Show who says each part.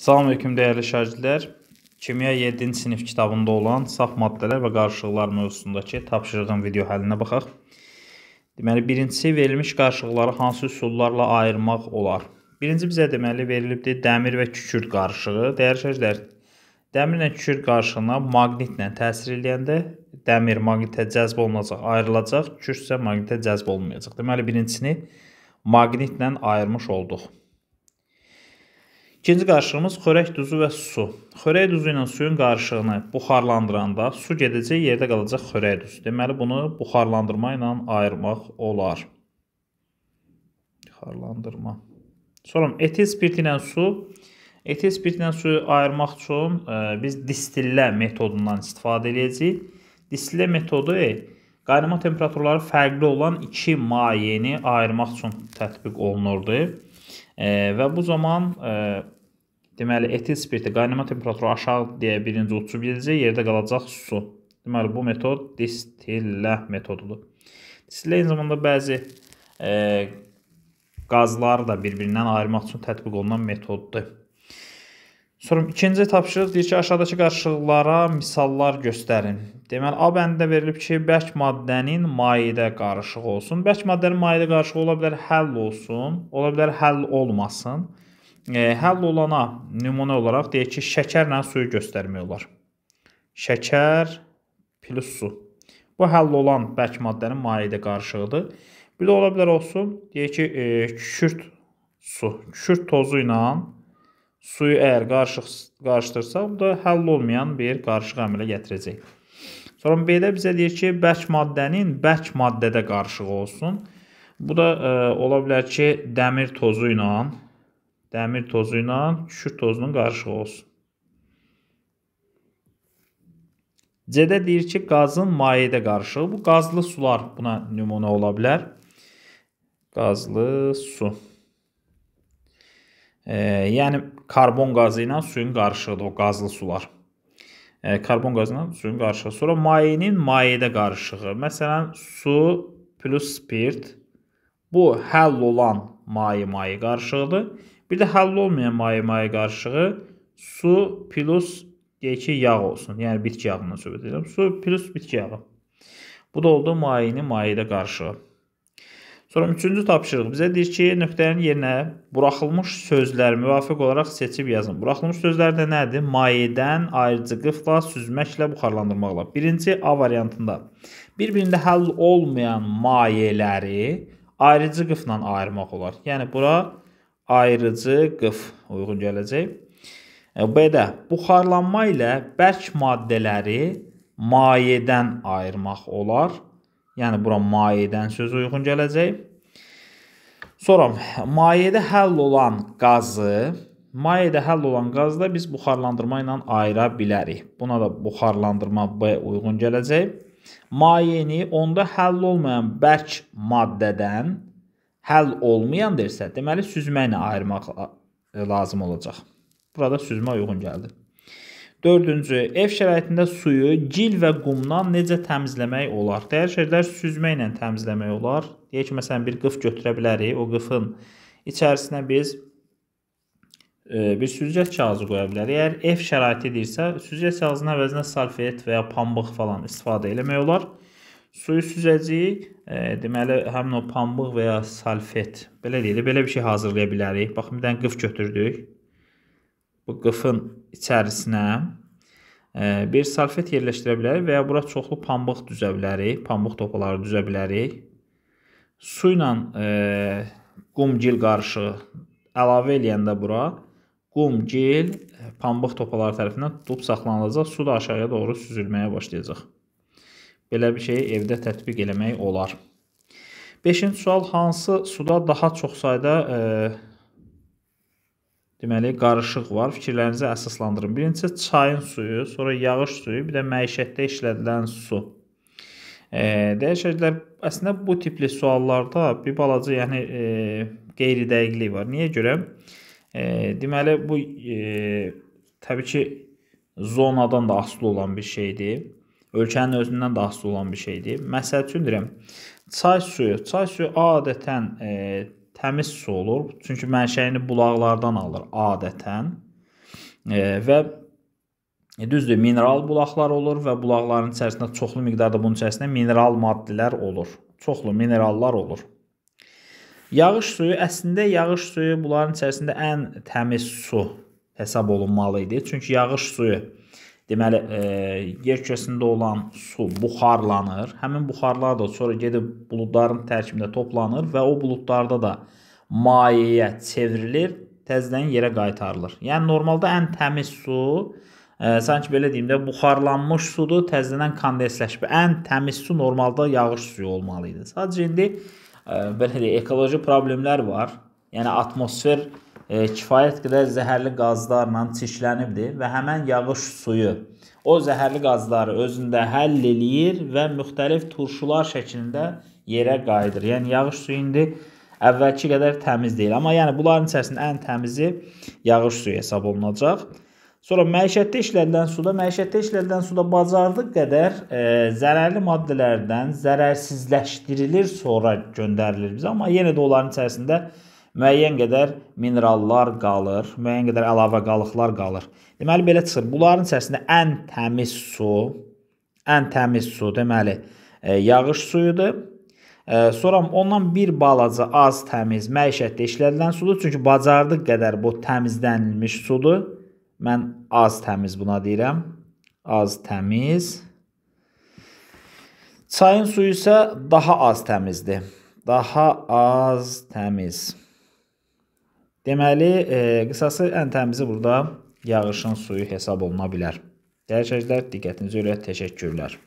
Speaker 1: Salamünaleyküm dəyərli şagirdlər. Kimya 7-ci sinif kitabında olan saf maddələr və qarışıqlar mövzusundakı tapşırığın video həllinə baxaq. Deməli, birincisi verilmiş qarışıqları hansı üsullarla ayırmaq olar? Birinci bizə deməli verilibdir dəmir və kükürt qarışığı. Dəyərli şagirdlər, dəmirlə kükürt qarışığına maqnitlə təsir eləyəndə dəmir maqnitə cəzb olunacaq, ayrılacaq, kükürt isə maqnitə cəzb olunmayacaq. Deməli, birincisini maqnitlə ayırmış olduq. İkinci qarışığımız xörək duzu və su. Xörək duzu ilə suyun qarışığını buxarlandıranda su gedəcək yerdə qalacaq xörək duzu. Deməli bunu buxarlandırma ilə ayırmaq olar. Buxarlandırma. Sonra etil spirti ilə su etil spirti ilə suyu ayırmaq üçün e, biz distillə metodundan istifadə edəcəyik. Distillə metodu e, qaynama temperaturları fərqli olan iki mayeni ayırmaq üçün tətbiq olunurdu. E, və bu zaman e, deməli etil spirti qaynama temperaturu aşağı deyə birinci uçub gedəcək, yerdə qalacaq su. Deməli bu metod distillə metodudur. Distillə eyni zamanda bəzi e, qazları da bir-birindən ayırmaq üçün tətbiq olunan metoddur. Sonra ikinci tapşırıq deyir ki, aşağıdakı qarşılıqlara misallar göstərin. Deməli, A bəndində verilib ki, bərk maddənin mayedə qarışığı olsun. Bərk maddənin mayedə qarışığı ola bilər həll olsun, ola bilər həll olmasın. E, həll olana nümunə olaraq deyək ki, şəkərlə suyu göstərmək olar. Şəkər plus su. Bu həll olan bərk maddənin mayedə qarışığıdır. Bir də ola bilər olsun, deyək ki, e, kükürt su, kükürt tozu ilə suyu əgər qarışıq, qarışdırsa, bu da həll olmayan bir qarışıq əmələ gətirəcək. Sonra B-də bizə deyir ki, bərk maddənin bərk maddədə qarışığı olsun. Bu da ə, e, ola bilər ki, dəmir tozu ilə dəmir tozu ilə kükürt tozunun qarışığı olsun. C-də deyir ki, qazın mayedə qarışığı. Bu qazlı sular buna nümunə ola bilər. Qazlı su. E, yəni karbon qazı ilə suyun qarışığıdır o qazlı sular. E, karbon qazı ilə suyun qarışığı. Sonra mayenin mayedə qarışığı. Məsələn, su plus spirt bu həll olan maye-maye qarışığıdır. Bir də həll olmayan maye-maye qarışığı su plus deyək ki, yağ olsun. Yəni bitki yağından söhbət edirəm. Su plus bitki yağı. Bu da oldu mayenin mayedə qarışığı. Sonra üçüncü tapşırıq bizə deyir ki, nöqtənin yerinə buraxılmış sözlər müvafiq olaraq seçib yazın. Buraxılmış sözlər də nədir? Mayedən, ayrıcılıqla, süzməklə, buxarlandırmaqla. Birinci A variantında bir-birində həll olmayan mayeləri ayrıcı qıfla ayırmaq olar. Yəni bura ayrıcı qıf uyğun gələcək. E, B-də buxarlanma ilə bərk maddələri mayedən ayırmaq olar. Yəni bura mayedən söz uyğun gələcək. Sonra mayedə həll olan qazı, mayedə həll olan qazı da biz buxarlandırma ilə ayıra bilərik. Buna da buxarlandırma B uyğun gələcək. Mayeni onda həll olmayan bərk maddədən həll olmayan dersə, deməli süzmə ilə ayırmaq e, lazım olacaq. Burada süzmə uyğun gəldi. Dördüncü, ev şəraitində suyu gil və qumdan necə təmizləmək olar? Dəyər şeylər süzməklə təmizləmək olar. Deyək ki, məsələn, bir qıf götürə bilərik. O qıfın içərisinə biz e, bir süzgəc kağızı qoya bilərik. Əgər ev şəraiti deyirsə, süzgəc kağızının əvəzinə salfet və ya pambıq falan istifadə eləmək olar. Suyu süzəcəyik, e, deməli, həmin o pambıq və ya salfet, belə deyilir, belə bir şey hazırlaya bilərik. Baxın, bir dənə qıf götürdük. Bu qıfın içərisinə e, bir salfet yerləşdirə bilərik və ya bura çoxlu pambıq düzə bilərik, pambıq topaları düzə bilərik. Su ilə e, qumgil qarışığı əlavə eləyəndə bura qumgil e, pambıq topaları tərəfindən tutub saxlanılacaq, su da aşağıya doğru süzülməyə başlayacaq. Belə bir şeyi evdə tətbiq eləmək olar. 5-ci sual hansı suda daha çox sayda e, deməli, qarışıq var. Fikirlərinizi əsaslandırın. Birincisi çayın suyu, sonra yağış suyu, bir də məişətdə işlədilən su. E, Dəyər şəhidlər, əslində bu tipli suallarda bir balaca, yəni e, qeyri-dəqiqlik var. Niyə görə? E, deməli, bu e, təbii ki, zonadan da asılı olan bir şeydir. Ölkənin özündən də asılı olan bir şeydir. Məsəl üçün deyirəm, çay suyu, çay suyu adətən e, təmiz su olur. Çünki mənşəyini bulaqlardan alır adətən. E, və E, düzdür, mineral bulaqlar olur və bulaqların içərisində çoxlu miqdarda bunun içərisində mineral maddələr olur. Çoxlu minerallar olur. Yağış suyu əslində yağış suyu bunların içərisində ən təmiz su hesab olunmalı idi. Çünki yağış suyu Deməli, e, yer kürəsində olan su buxarlanır. Həmin buxarlar da sonra gedib buludların tərkibində toplanır və o buludlarda da mayeyə çevrilir, təzədən yerə qaytarılır. Yəni normalda ən təmiz su Ə, e, sanki belə deyim də buxarlanmış sudur, təzədən kondensləşib. Ən təmiz su normalda yağış suyu olmalı idi. Sadəcə indi ə, e, belə deyək ekoloji problemlər var. Yəni atmosfer e, kifayət qədər zəhərli qazlarla çirklənibdir və həmin yağış suyu o zəhərli qazları özündə həll eləyir və müxtəlif turşular şəklində yerə qayıdır. Yəni yağış suyu indi əvvəlki qədər təmiz deyil, amma yəni bunların içərisində ən təmizi yağış suyu hesab olunacaq. Sonra məişətdə işlədilən suda, məişətdə işlədilən suda bacardıq qədər e, zərərli maddələrdən zərərsizləşdirilir, sonra göndərilir bizə, amma yenə də onların içərisində müəyyən qədər minerallar qalır, müəyyən qədər əlavə qalıqlar qalır. Deməli belə çıxır. Bunların içərisində ən təmiz su, ən təmiz su deməli e, yağış suyudur. E, sonra ondan bir balaca az təmiz məişətdə işlədilən sudur. Çünki bacardıq qədər bu təmizlənilmiş sudur. Mən az təmiz buna deyirəm. Az təmiz. Çayın suyu isə daha az təmizdir. Daha az təmiz. Deməli, e, qısası ən təmizi burada yağışın suyu hesab oluna bilər. Dəyər şəhərlər, diqqətinizi öyrət, təşəkkürlər.